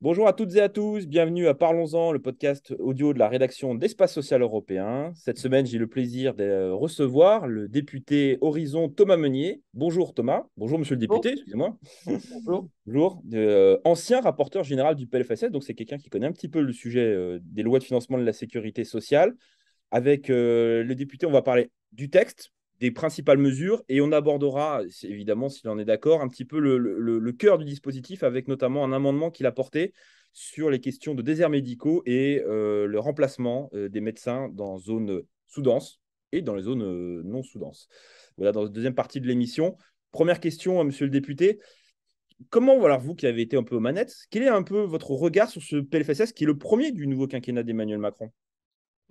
Bonjour à toutes et à tous, bienvenue à Parlons-en, le podcast audio de la rédaction d'Espace Social Européen. Cette semaine, j'ai le plaisir de recevoir le député Horizon Thomas Meunier. Bonjour Thomas, bonjour monsieur le député, excusez-moi. Bonjour. Euh, ancien rapporteur général du PLFSS, donc c'est quelqu'un qui connaît un petit peu le sujet euh, des lois de financement de la sécurité sociale. Avec euh, le député, on va parler du texte, des principales mesures et on abordera, évidemment, s'il en est d'accord, un petit peu le, cœur du dispositif avec notamment un amendement qu'il a porté sur les questions de déserts médicaux et euh, le remplacement euh, des médecins dans zones sous-denses et dans les zones euh, non sous-denses. Voilà, dans la deuxième partie de l'émission. Première question à monsieur le député. Comment, voilà, vous qui avez été un peu aux manettes, quel est un peu votre regard sur ce PLFSS qui est le premier du nouveau quinquennat d'Emmanuel Macron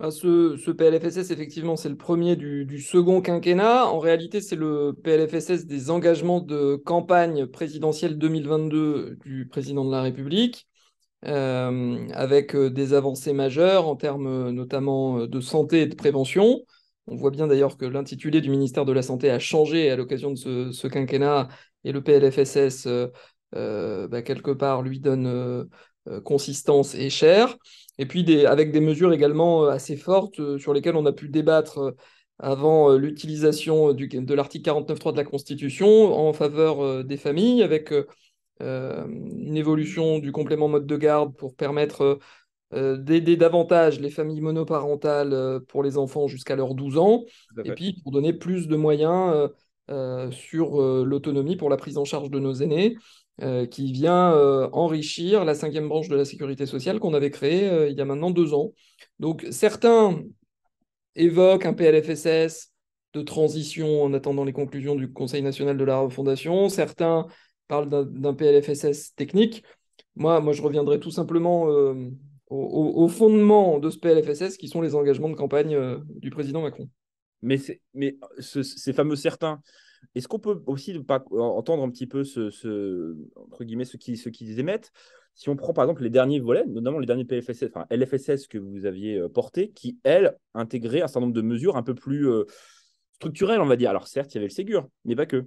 bah, ce, PLFSS, effectivement, c'est le premier du, second quinquennat. En réalité, c'est le PLFSS des engagements de campagne présidentielle 2022 du président de la République, euh, avec euh, des avancées majeures en termes euh, notamment de santé et de prévention. On voit bien d'ailleurs que l'intitulé du ministère de la Santé a changé à l'occasion de ce, quinquennat et le PLFSS, bah, quelque part, lui donne euh, consistance et chère, Et puis avec des mesures également euh, assez fortes euh, sur lesquelles on a pu débattre avant l'utilisation de l'article 49.3 de la Constitution en faveur des familles, avec une évolution du complément mode de garde pour permettre d'aider davantage les familles monoparentales pour les enfants jusqu'à leurs 12 ans, et puis pour donner plus de moyens sur l'autonomie pour la prise en charge de nos aînés. Euh, qui vient euh, enrichir la cinquième branche de la sécurité sociale qu'on avait créée euh, il y a maintenant deux ans. Donc certains évoquent un PLFSS de transition en attendant les conclusions du Conseil national de la refondation, certains parlent d'un PLFSS technique. Moi, moi, je reviendrai tout simplement au, fondement de ce PLFSS qui sont les engagements de campagne du président Macron. Mais, mais ces fameux certains, est-ce qu'on peut aussi pas entendre un petit peu ce, entre guillemets, ce qu'ils ce qui émettent Si on prend par exemple les derniers volets, notamment les derniers PLFSS, enfin LFSS que vous aviez euh, porté, qui, elles, intégraient un certain nombre de mesures un peu plus euh, structurelles, on va dire. Alors certes, il y avait le Ségur, mais pas que.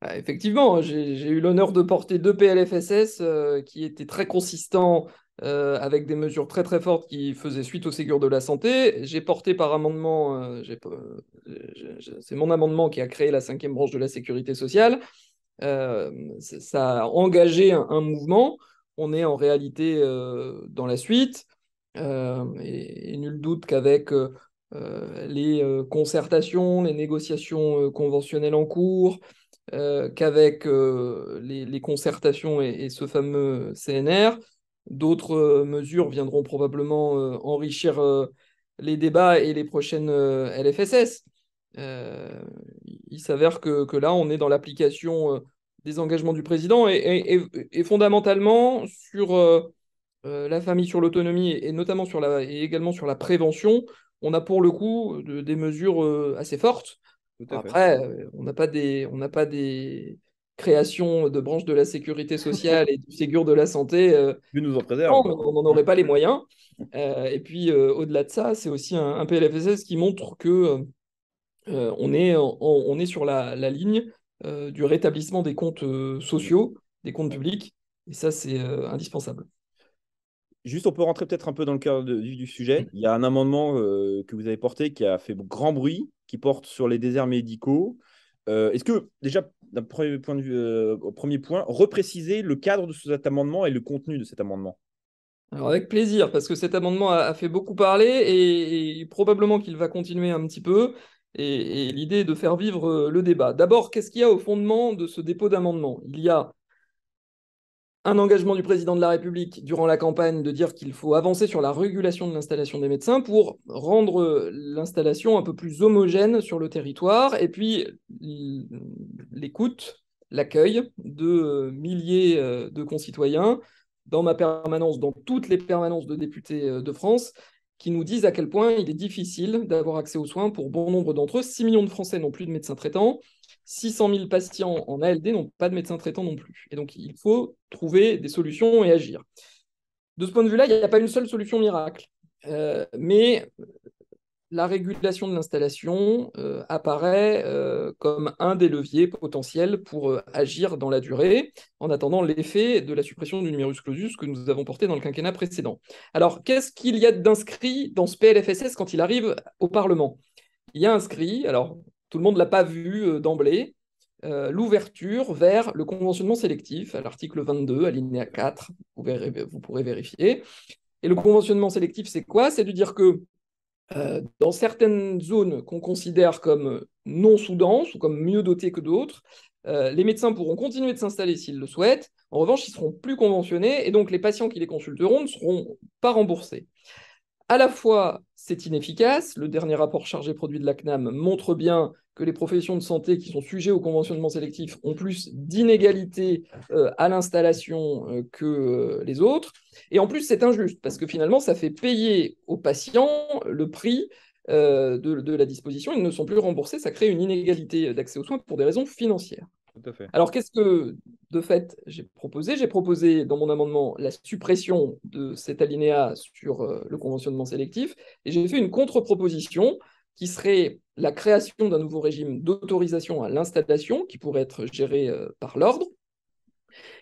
Bah, effectivement, j'ai eu l'honneur de porter deux PLFSS euh, qui étaient très consistants euh, avec des mesures très très fortes qui faisaient suite au Ségur de la santé. J'ai porté par amendement, euh, c'est mon amendement qui a créé la cinquième branche de la sécurité sociale. Euh, ça a engagé un, mouvement. On est en réalité dans la suite. Et, nul doute qu'avec les concertations, les négociations conventionnelles en cours, qu'avec les, concertations et, ce fameux CNR, D'autres euh, mesures viendront probablement euh, enrichir euh, les débats et les prochaines LFSS. il s'avère que, là, on est dans l'application des engagements du président et, fondamentalement sur la famille, sur l'autonomie et, notamment sur la, également sur la prévention, on a pour le coup des mesures assez fortes. Après, on n'a pas des, on n'a pas des, création de branches de la sécurité sociale et du Ségur de la santé, euh, nous en on n'en aurait pas les moyens. Euh, et puis, euh, au-delà de ça, c'est aussi un, PLFSS qui montre que on, est, on, est sur la, ligne du rétablissement des comptes sociaux, des comptes publics, et ça, c'est indispensable. Juste, on peut rentrer peut-être un peu dans le cœur du, sujet. Mm. Il y a un amendement que vous avez porté qui a fait grand bruit, qui porte sur les déserts médicaux. Est-ce que déjà d'un premier point de vue, euh, au premier point, repréciser le cadre de cet amendement et le contenu de cet amendement alors avec plaisir, parce que cet amendement a, fait beaucoup parler et, probablement qu'il va continuer un petit peu. Et, et l'idée est de faire vivre euh, le débat. D'abord, qu'est-ce qu'il y a au fondement de ce dépôt d'amendement Il y a un engagement du président de la République durant la campagne de dire qu'il faut avancer sur la régulation de l'installation des médecins pour rendre euh, l'installation un peu plus homogène sur le territoire, et puis l'écoute, l'accueil de euh, milliers euh, de concitoyens dans ma permanence, dans toutes les permanences de députés de France, qui nous disent à quel point il est difficile d'avoir accès aux soins pour bon nombre d'entre eux. 6 millions de Français n'ont plus de médecins traitants. 600 000 patients en ALD n'ont pas de médecin traitant non plus. Et donc, il faut trouver des solutions et agir. De ce point de vue-là, il n'y a pas une seule solution miracle. Euh, mais euh, la régulation de l'installation euh, apparaît comme un des leviers potentiels pour agir dans la durée, en attendant l'effet de la suppression du numerus clausus que nous avons porté dans le quinquennat précédent. Alors, qu'est-ce qu'il y a d'inscrit dans ce PLFSS quand il arrive au Parlement Il y a inscrit, alors tout le monde ne l'a pas vu euh, d'emblée, euh, l'ouverture vers le conventionnement sélectif, à l'article 22, alinéa 4, vous, vous, pourrez vérifier. Et le conventionnement sélectif, c'est quoi C'est de dire que euh, dans certaines zones qu'on considère comme non sous denses ou comme mieux dotées que d'autres, les médecins pourront continuer de s'installer s'ils le souhaitent. En revanche, ils seront plus conventionnés et donc les patients qui les consulteront ne seront pas remboursés à la fois, c'est inefficace. Le dernier rapport chargé produit de la montre bien que les professions de santé qui sont sujets au conventionnement sélectif ont plus d'inégalités euh, à l'installation euh, que euh, les autres. Et en plus, c'est injuste parce que finalement, ça fait payer aux patients le prix de la disposition. Ils ne sont plus remboursés. Ça crée une inégalité d'accès aux soins pour des raisons financières. Alors, qu'est-ce que, de fait, j'ai proposé J'ai proposé dans mon amendement la suppression de cet alinéa sur euh, le conventionnement sélectif et j'ai fait une contre-proposition qui serait la création d'un nouveau régime d'autorisation à l'installation qui pourrait être géré euh, par l'ordre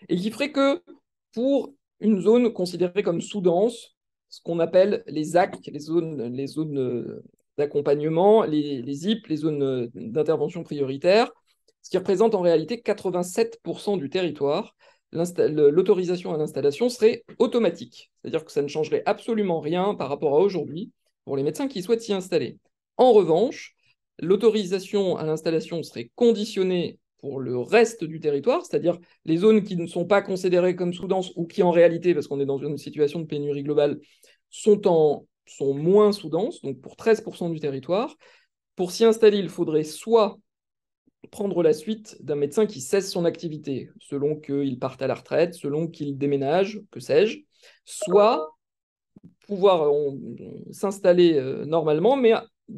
et qui ferait que pour une zone considérée comme sous-dense, ce qu'on appelle les ZAC, les zones, les zones euh, d'accompagnement, les, les ZIP, les zones d'intervention prioritaire, ce qui représente en réalité 87% du territoire. L'autorisation à l'installation serait automatique, c'est-à-dire que ça ne changerait absolument rien par rapport à aujourd'hui pour les médecins qui souhaitent s'y installer. En revanche, l'autorisation à l'installation serait conditionnée pour le reste du territoire, c'est-à-dire les zones qui ne sont pas considérées comme sous-denses ou qui en réalité, parce qu'on est dans une situation de pénurie globale, sont, en, sont moins sous-denses, donc pour 13% du territoire. Pour s'y installer, il faudrait soit prendre la suite d'un médecin qui cesse son activité, selon qu'il parte à la retraite, selon qu'il déménage, que sais-je, soit pouvoir euh, s'installer euh, normalement, mais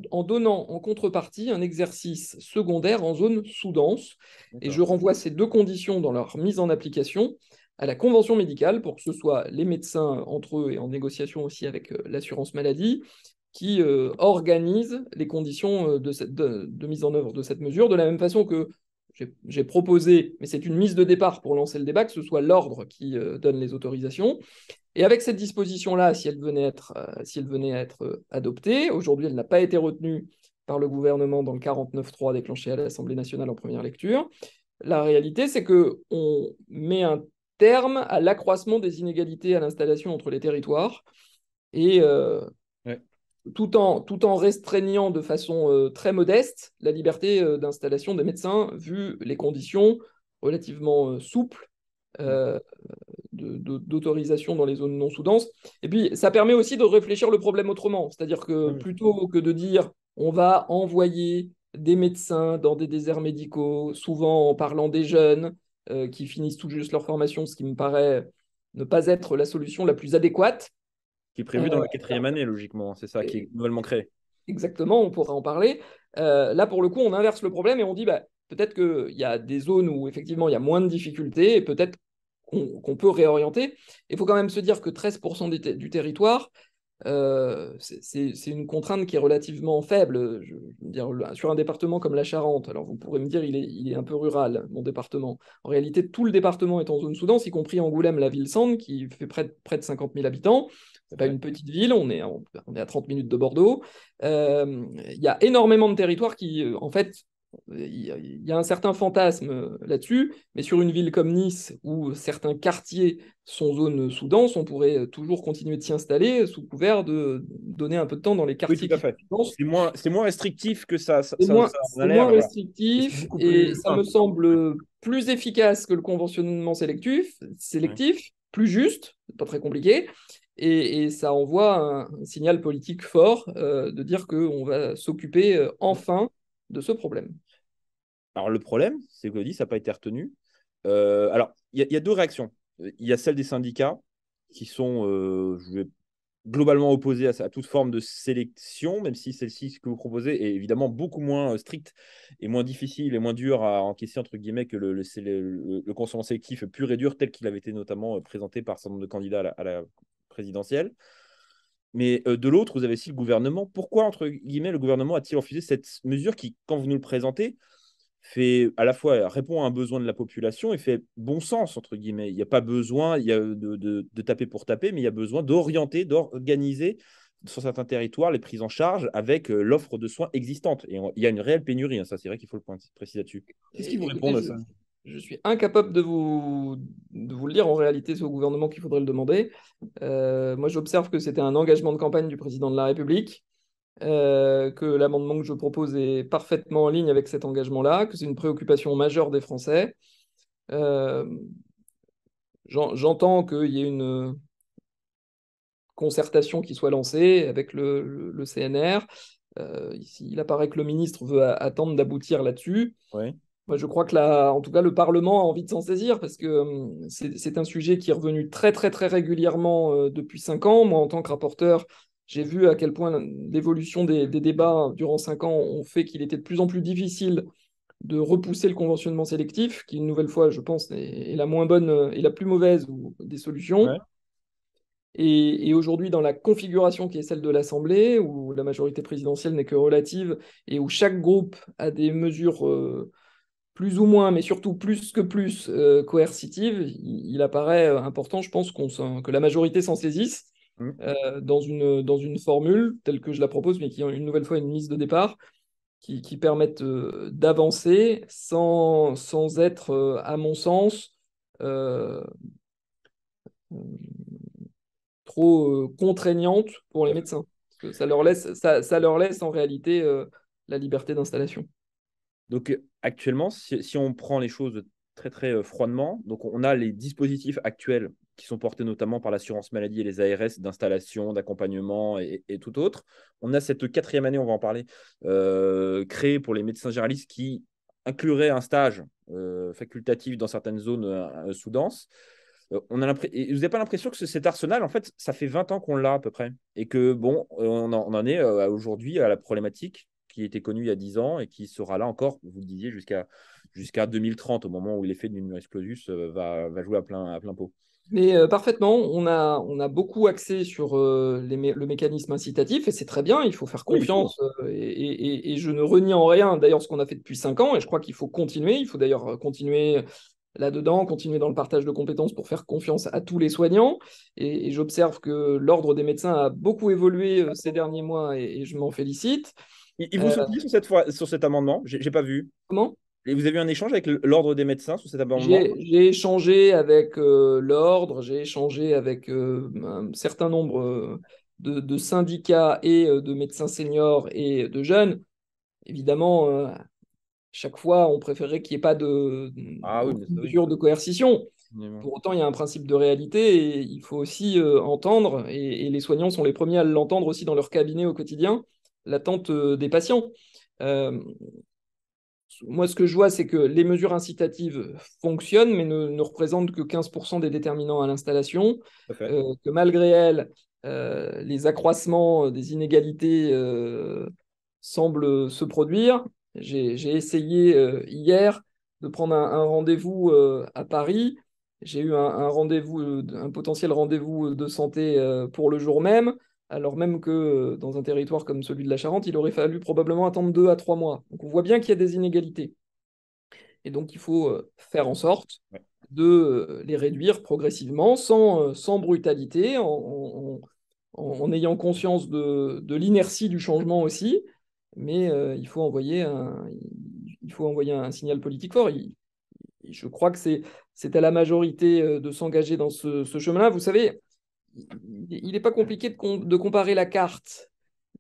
en donnant en contrepartie un exercice secondaire en zone sous-dense. Et je renvoie ces deux conditions dans leur mise en application à la convention médicale pour que ce soit les médecins entre eux et en négociation aussi avec euh, l'assurance maladie qui euh, organise les conditions euh, de, cette, de, mise en œuvre de cette mesure, de la même façon que j'ai proposé, mais c'est une mise de départ pour lancer le débat, que ce soit l'ordre qui euh, donne les autorisations. Et avec cette disposition-là, si elle venait être, si elle venait à être adoptée, aujourd'hui elle n'a pas été retenue par le gouvernement dans le 49-3 déclenché à l'Assemblée nationale en première lecture, la réalité c'est qu'on met un terme à l'accroissement des inégalités à l'installation entre les territoires. Et tout en, restreignant de façon euh, très modeste la liberté euh, d'installation des médecins, vu les conditions relativement euh, souples d'autorisation dans les zones non sous Et puis, ça permet aussi de réfléchir le problème autrement, c'est-à-dire que plutôt que de dire on va envoyer des médecins dans des déserts médicaux, souvent en parlant des jeunes qui finissent tout juste leur formation, ce qui me paraît ne pas être la solution la plus adéquate, qui est prévu ah dans la quatrième année, logiquement. Hein, c'est ça, qui est nouvellement créé. Exactement, on pourra en parler. Euh, là, pour le coup, on inverse le problème et on dit bah, peut-être qu'il y a des zones où effectivement il y a moins de difficultés et peut-être qu'on peut réorienter. Il faut quand même se dire que 13% du, territoire, euh, c'est une contrainte qui est relativement faible. Je, dire, sur un département comme la Charente, alors vous pourrez me dire il est, un peu rural, mon département. En réalité, tout le département est en zone Soudan, y compris Angoulême, la ville Sande, qui fait près près de 50 000 habitants n'est pas une petite ville, on est, hein, à 30 minutes de Bordeaux. Euh, il y a énormément de territoires qui, euh, en fait, il y a un certain fantasme euh, là-dessus, mais sur une ville comme Nice, où certains quartiers sont zones sous dense on pourrait toujours continuer de s'y installer sous couvert de donner un peu de temps dans les quartiers. c'est moins, restrictif que ça. c'est moins, restrictif et, ça me semble plus efficace que le conventionnement sélectif, sélectif plus juste, pas très compliqué, et, ça envoie un, signal politique fort euh, de dire qu'on va s'occuper euh, enfin de ce problème. Alors le problème, c'est que dit, ça n'a pas été retenu. Euh, alors, il y, a deux réactions. Il y a celle des syndicats qui sont, globalement opposés à, toute forme de sélection, même si celle-ci, ce que vous proposez, est évidemment beaucoup moins stricte et moins difficile et moins dure à encaisser, entre guillemets, que le, le, consentement sélectif pur et dur tel qu'il avait été notamment présenté par certain nombre de candidats à la présidentielle. Mais euh, de l'autre, vous avez aussi le gouvernement. Pourquoi, entre guillemets, le gouvernement a-t-il refusé cette mesure qui, quand vous nous le présentez, fait à la fois répond à un besoin de la population et fait bon sens entre guillemets. Il n'y a pas besoin il y a de, taper pour taper, mais il y a besoin d'orienter, d'organiser sur certains territoires les prises en charge avec euh, l'offre de soins existante. Et il y a une réelle pénurie, hein. ça c'est vrai qu'il faut le point, préciser là-dessus. Qu'est-ce qui vous répond à ça je suis incapable de vous, de vous le dire. En réalité, c'est au gouvernement qu'il faudrait le demander. Euh, moi, j'observe que c'était un engagement de campagne du président de la République, euh, que l'amendement que je propose est parfaitement en ligne avec cet engagement-là, que c'est une préoccupation majeure des Français. Euh, j'entends qu'il y ait une concertation qui soit lancée avec le, CNR. ici, il apparaît que le ministre veut attendre d'aboutir là-dessus. Oui je crois que là, en tout cas, le Parlement a envie de s'en saisir parce que hum, c'est un sujet qui est revenu très, très, très régulièrement euh, depuis cinq ans. Moi, en tant que rapporteur, j'ai vu à quel point l'évolution des, débats durant cinq ans ont fait qu'il était de plus en plus difficile de repousser le conventionnement sélectif, qui, une nouvelle fois, je pense, est, la moins bonne et euh, la plus mauvaise des solutions. Et, aujourd'hui, dans la configuration qui est celle de l'Assemblée, où la majorité présidentielle n'est que relative et où chaque groupe a des mesures euh, plus ou moins, mais surtout plus que plus euh, coercitive, il, apparaît euh, important, je pense, que la majorité s'en saisisse mmh. euh, dans, une, dans une formule telle que je la propose, mais qui, une nouvelle fois, une mise de départ qui, permette d'avancer sans, sans être, à mon sens, trop contraignante pour les médecins. Parce que ça, leur laisse, ça leur laisse en réalité la liberté d'installation. Donc euh, actuellement, si, on prend les choses très très euh, froidement, donc on a les dispositifs actuels qui sont portés notamment par l'assurance maladie et les ARS d'installation, d'accompagnement et, tout autre. On a cette quatrième année, on va en parler, euh, créée pour les médecins généralistes qui inclurait un stage facultatif dans certaines zones sous-denses. On a vous n'avez pas l'impression que cet arsenal, en fait, ça fait 20 ans qu'on l'a à peu près, et que bon, on en est aujourd'hui à la problématique qui était connu il y a 10 ans et qui sera là encore, vous le disiez, jusqu'à jusqu'à 2030, au moment où l'effet du explosus euh, va, va, jouer à plein, à plein pot. Mais euh, parfaitement, on a, on a beaucoup axé sur euh, le mécanisme incitatif et c'est très bien, il faut faire confiance et, je ne renie en rien d'ailleurs ce qu'on a fait depuis 5 ans et je crois qu'il faut continuer, il faut d'ailleurs continuer là-dedans, continuer dans le partage de compétences pour faire confiance à tous les soignants et j'observe que l'ordre des médecins a beaucoup évolué ces derniers mois et, je m'en félicite. Ils vous euh. soutenez sur, cette fois, sur cet amendement J'ai pas vu. Comment et vous avez eu un échange avec l'Ordre des médecins sur cet amendement J'ai échangé avec euh, l'Ordre, j'ai échangé avec euh, un certain nombre de, syndicats et de médecins seniors et de jeunes. Évidemment, chaque fois, on préférait qu'il n'y ait pas de, ah mesure de coercition. Pour autant, il y a un principe de réalité et il faut aussi entendre, et les soignants sont les premiers à l'entendre aussi dans leur cabinet au quotidien, l'attente euh, des patients. Euh, moi, ce que je vois, c'est que les mesures incitatives fonctionnent, mais ne, représentent que 15% des déterminants à l'installation, euh, que malgré elles, les accroissements des inégalités semblent se produire. J'ai essayé hier de prendre un, rendez-vous à Paris. J'ai eu un, un rendez-vous, un potentiel rendez-vous de santé pour le jour même alors même que euh, dans un territoire comme celui de la Charente, il aurait fallu probablement attendre deux à trois mois. Donc on voit bien qu'il y a des inégalités. Et donc il faut euh, faire en sorte de euh, les réduire progressivement, sans, brutalité, en, ayant conscience de, l'inertie du changement aussi. Mais il, faut envoyer un, il faut envoyer un signal politique fort. je crois que c'est à la majorité de s'engager dans ce chemin-là. Vous savez, il n'est pas compliqué de, comparer la carte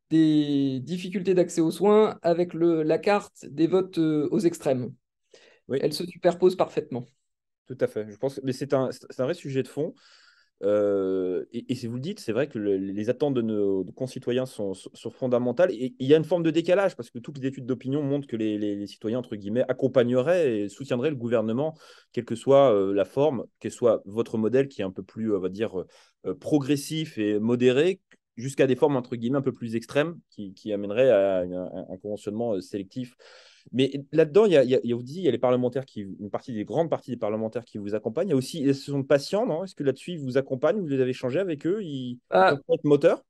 des difficultés d'accès aux soins avec le, la carte des votes euh, aux extrêmes. Oui. Elles se superposent parfaitement. Tout à fait. Je pense, mais c'est un, un, vrai sujet de fond. Euh, et, si vous le dites, c'est vrai que les attentes de nos concitoyens sont, sont, fondamentales. Et il y a une forme de décalage parce que toutes les études d'opinion montrent que les, citoyens, entre guillemets, accompagneraient et soutiendraient le gouvernement, quelle que soit euh, la forme, quel que soit votre modèle qui est un peu plus, on va dire, euh, progressif et modéré jusqu'à des formes entre guillemets un peu plus extrêmes qui, qui amèneraient à, un conventionnement euh, sélectif. Mais là-dedans, il y a, vous dites il y a les parlementaires qui, une partie des grandes parties des parlementaires qui vous accompagnent. Il y a aussi, sont patients, non Est-ce que là-dessus, ils vous accompagnent Vous les avez changés avec eux Ils sont ah.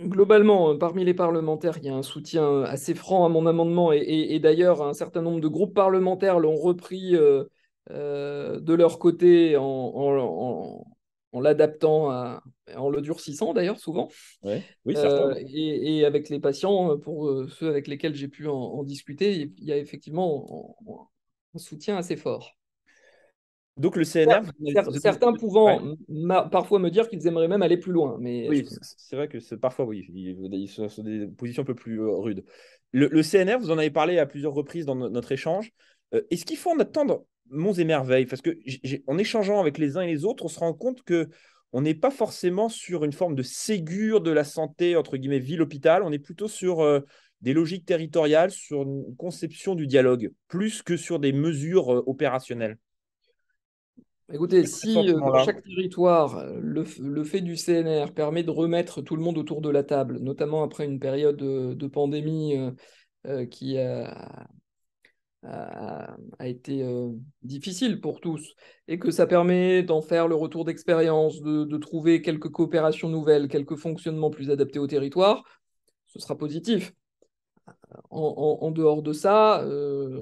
Globalement, euh, parmi les parlementaires, il y a un soutien assez franc à mon amendement et, d'ailleurs, un certain nombre de groupes parlementaires l'ont repris de leur côté en en l'adaptant, en le durcissant d'ailleurs souvent. oui, euh, et, avec les patients, euh, pour euh, ceux avec lesquels j'ai pu en, discuter, il y a effectivement un, soutien assez fort. Donc le CNR, certains, pouvant parfois me dire qu'ils aimeraient même aller plus loin, mais oui, c'est vrai que parfois oui, ils sont sur des positions un peu plus rudes. Le, CNR, vous en avez parlé à plusieurs reprises dans notre échange. Est-ce qu'il faut en attendre monts et merveilles, parce que en échangeant avec les uns et les autres, on se rend compte que on n'est pas forcément sur une forme de Ségur de la santé entre guillemets ville-hôpital. On est plutôt sur euh, des logiques territoriales, sur une conception du dialogue, plus que sur des mesures euh, opérationnelles. Écoutez, si euh, dans chaque territoire, le, fait du CNR permet de remettre tout le monde autour de la table, notamment après une période de, pandémie qui a a, été euh, difficile pour tous et que ça permet d'en faire le retour d'expérience, de, trouver quelques coopérations nouvelles, quelques fonctionnements plus adaptés au territoire, ce sera positif. En, dehors de ça, euh,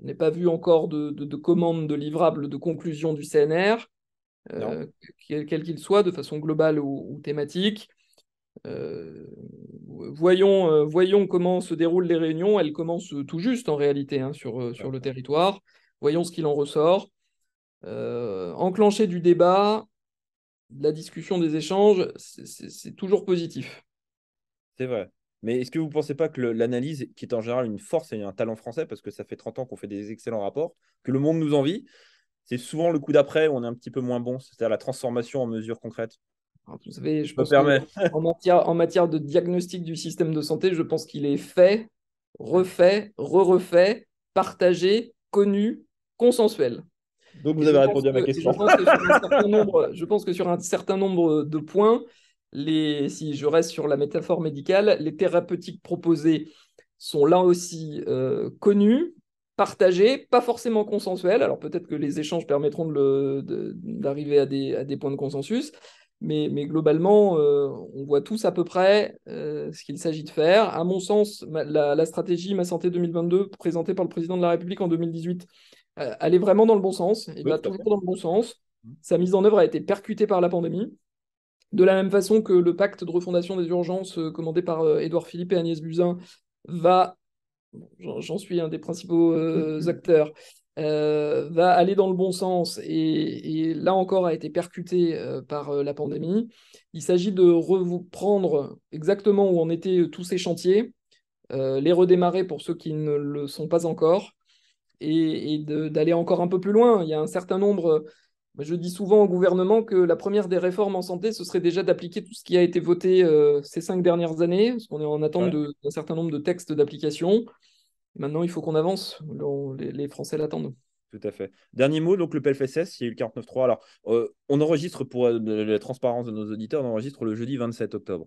on n'est pas vu encore de, de, de commandes, de livrables, de conclusions du CNR, euh, quel qu'il soit, de façon globale ou thématique. Euh, voyons, euh, voyons comment se déroulent les réunions. Elles commencent tout juste en réalité hein, sur, euh, sur le territoire. Voyons ce qu'il en ressort. enclencher du débat, de la discussion, des échanges, c'est toujours positif. C'est vrai. Mais est-ce que vous ne pensez pas que l'analyse, qui est en général une force et un talent français, parce que ça fait 30 ans qu'on fait des excellents rapports, que le monde nous envie, c'est souvent le coup d'après où on est un petit peu moins bon, c'est-à-dire la transformation en mesures concrètes vous savez, en, matière, de diagnostic du système de santé, je pense qu'il est fait, refait, re-refait, partagé, connu, consensuel. Donc vous avez répondu à ma question. je, pense que sur un certain nombre de points, les, si je reste sur la métaphore médicale, les thérapeutiques proposées sont là aussi connus, euh, connues, partagées, pas forcément consensuelles. Alors peut-être que les échanges permettront d'arriver à des points de consensus, mais, globalement, euh, on voit tous à peu près euh, ce qu'il s'agit de faire. À mon sens, la, stratégie Ma Santé 2022, présentée par le président de la République en 2018, allait euh, elle est vraiment dans le bon sens. Elle toujours dans le bon sens. Mmh. Sa mise en œuvre a été percutée par la pandémie. De la même façon que le pacte de refondation des urgences commandé par Édouard Philippe et Agnès Buzyn va, j'en suis un des principaux acteurs, euh, va aller dans le bon sens et, là encore a été percuté euh, par euh, la pandémie. Il s'agit de reprendre exactement où en étaient tous ces chantiers, les redémarrer pour ceux qui ne le sont pas encore et, d'aller encore un peu plus loin. Il y a un certain nombre... Je dis souvent au gouvernement que la première des réformes en santé, ce serait déjà d'appliquer tout ce qui a été voté ces cinq dernières années, parce qu'on est en attente d'un certain nombre de textes d'application. Maintenant, il faut qu'on avance. les, Français l'attendent. Tout à fait. Dernier mot, donc le PLFSS, il y a eu le 49.3. Alors, euh, on enregistre pour euh, la transparence de nos auditeurs, on enregistre le jeudi 27 octobre.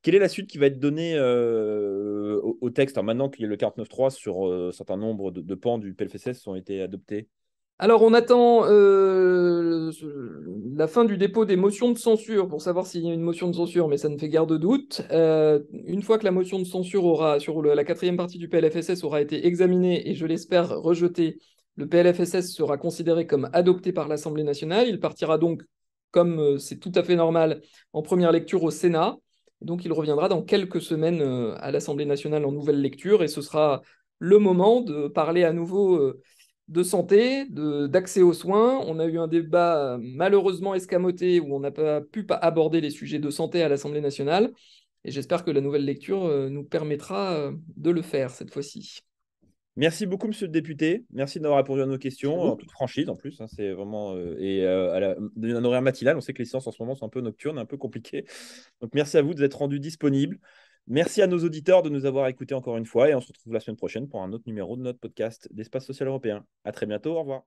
Quelle est la suite qui va être donnée euh, au, texte maintenant qu'il y a le 49.3 sur un certain nombre de, pans du PLFSS ont été adoptés alors, on attend euh, la fin du dépôt des motions de censure pour savoir s'il y a une motion de censure, mais ça ne fait guère de doute. Euh, une fois que la motion de censure aura, sur la quatrième partie du PLFSS, aura été examinée et, je l'espère, rejetée, le PLFSS sera considéré comme adopté par l'Assemblée nationale. Il partira donc, comme euh, c'est tout à fait normal, en première lecture au Sénat. Donc, il reviendra dans quelques semaines à l'Assemblée nationale en nouvelle lecture et ce sera le moment de parler à nouveau de santé, d'accès aux soins. On a eu un débat malheureusement escamoté où on n'a pas pu aborder les sujets de santé à l'Assemblée nationale. Et j'espère que la nouvelle lecture euh, nous permettra euh, de le faire cette fois-ci. Merci beaucoup, monsieur le député. Merci d'avoir répondu à nos questions, en toute franchise en plus. Hein. c'est vraiment. Euh, et à un horaire matinal, on sait que les séances en ce moment sont un peu nocturnes, un peu compliquées. Donc merci à vous de d'être rendu disponible. Merci à nos auditeurs de nous avoir écoutés encore une fois et on se retrouve la semaine prochaine pour un autre numéro de notre podcast d'Espace Social Européen. À très bientôt, au revoir.